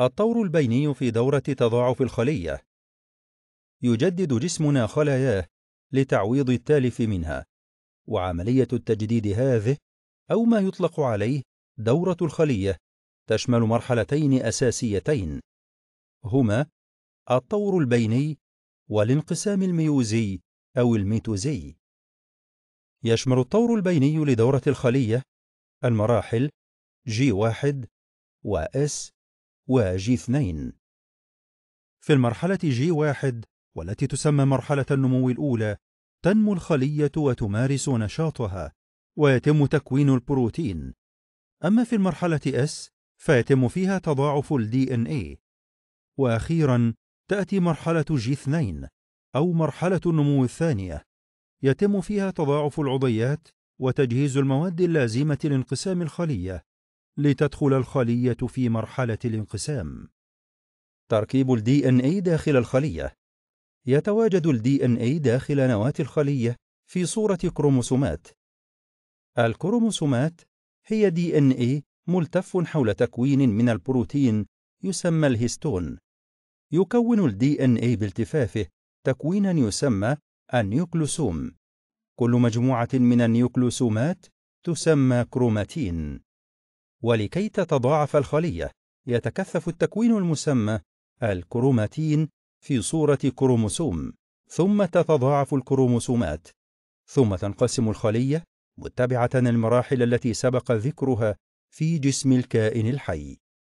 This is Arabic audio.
الطور البيني في دورة تضاعف الخلية يجدد جسمنا خلاياه لتعويض التالف منها وعملية التجديد هذه أو ما يطلق عليه دورة الخلية تشمل مرحلتين أساسيتين هما الطور البيني والانقسام الميوزي أو الميتوزي يشمل الطور البيني لدورة الخلية المراحل G1 و S وجي 2 في المرحلة جي 1 والتي تسمى مرحلة النمو الأولى تنمو الخلية وتمارس نشاطها ويتم تكوين البروتين أما في المرحلة S فيتم فيها تضاعف الـ DNA إيه. وأخيرا تأتي مرحلة مرحلة 2 أو مرحلة النمو الثانية يتم فيها تضاعف العضيات وتجهيز المواد اللازمة لانقسام الخلية لتدخل الخلية في مرحلة الانقسام. تركيب الـ DNA داخل الخلية يتواجد الـ DNA داخل نواة الخلية في صورة كروموسومات. الكروموسومات هي DNA ملتف حول تكوين من البروتين يسمى الهيستون. يكون الـ DNA بالتفافه تكوينا يسمى النيوكلوسوم. كل مجموعة من النيوكلوسومات تسمى كروماتين. ولكي تتضاعف الخلية يتكثف التكوين المسمى الكروماتين في صورة كروموسوم ثم تتضاعف الكروموسومات ثم تنقسم الخلية متبعة المراحل التي سبق ذكرها في جسم الكائن الحي